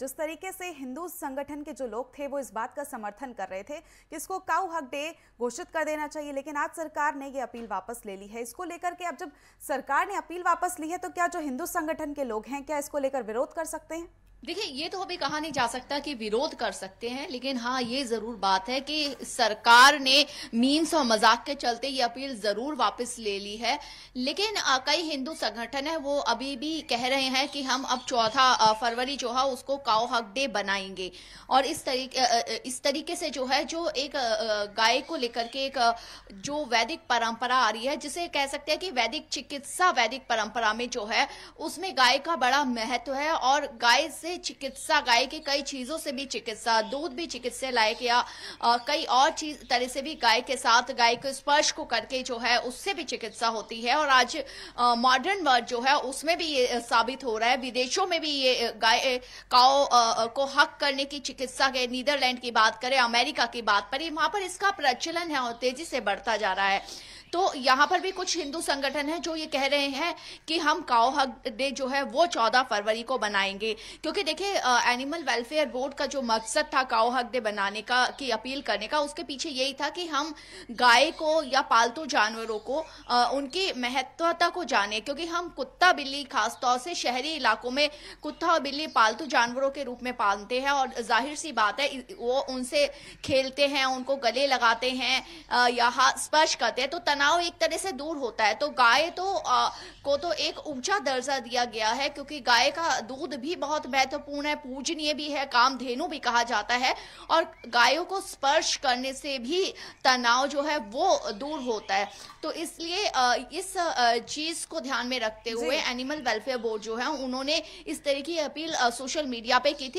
जिस तरीके से हिंदू संगठन के जो लोग थे वो इस बात का समर्थन कर रहे थे कि इसको काउ हक डे घोषित कर देना चाहिए लेकिन आज सरकार ने ये अपील वापस ले ली है इसको लेकर के अब जब सरकार ने अपील वापस ली है तो क्या जो हिंदू संगठन के लोग हैं क्या इसको लेकर विरोध कर सकते हैं देखिए ये तो अभी कहा नहीं जा सकता कि विरोध कर सकते हैं लेकिन हाँ ये जरूर बात है कि सरकार ने मीन्स और मजाक के चलते ये अपील जरूर वापस ले ली है लेकिन कई हिंदू संगठन है वो अभी भी कह रहे हैं कि हम अब चौथा फरवरी जो है उसको काओ हक डे बनाएंगे और इस तरीके इस तरीके से जो है जो एक गाय को लेकर के एक जो वैदिक परंपरा आ रही है जिसे कह सकते हैं कि वैदिक चिकित्सा वैदिक परंपरा में जो है उसमें गाय का बड़ा महत्व है और गाय से से चिकित्सा गाय के कई चीजों से भी चिकित्सा दूध भी चिकित्सा लायक या आ, कई और चीज तरह से भी गाय के साथ गाय के स्पर्श को करके जो है उससे भी चिकित्सा होती है और आज मॉडर्न वर्ड जो है उसमें भी ये साबित हो रहा है विदेशों में भी ये गाय काओ को हक करने की चिकित्सा के नीदरलैंड की बात करें अमेरिका की बात करें वहां पर इसका प्रचलन है और तेजी से बढ़ता जा रहा है तो यहाँ पर भी कुछ हिंदू संगठन है जो ये कह रहे हैं कि हम काओ हक डे जो है वो चौदह फरवरी को बनाएंगे क्योंकि देखिए एनिमल वेलफेयर बोर्ड का जो मकसद था काओ हक डे बनाने का की अपील करने का उसके पीछे यही था कि हम गाय को या पालतू जानवरों को आ, उनकी महत्वता को जाने क्योंकि हम कुत्ता बिल्ली खासतौर से शहरी इलाकों में कुत्ता और बिल्ली पालतू जानवरों के रूप में पालते हैं और जाहिर सी बात है वो उनसे खेलते हैं उनको गले लगाते हैं या स्पर्श करते हैं तो तनाव एक तरह से दूर होता है तो गाय तो आ, को तो एक ऊंचा दर्जा दिया गया है क्योंकि गाय का दूध भी बहुत महत्वपूर्ण है पूजनीय भी है काम धेनु भी कहा जाता है और गायों को स्पर्श करने से भी तनाव जो है वो दूर होता है तो इसलिए इस चीज को ध्यान में रखते हुए एनिमल वेलफेयर बोर्ड जो है उन्होंने इस तरह की अपील सोशल मीडिया पे की थी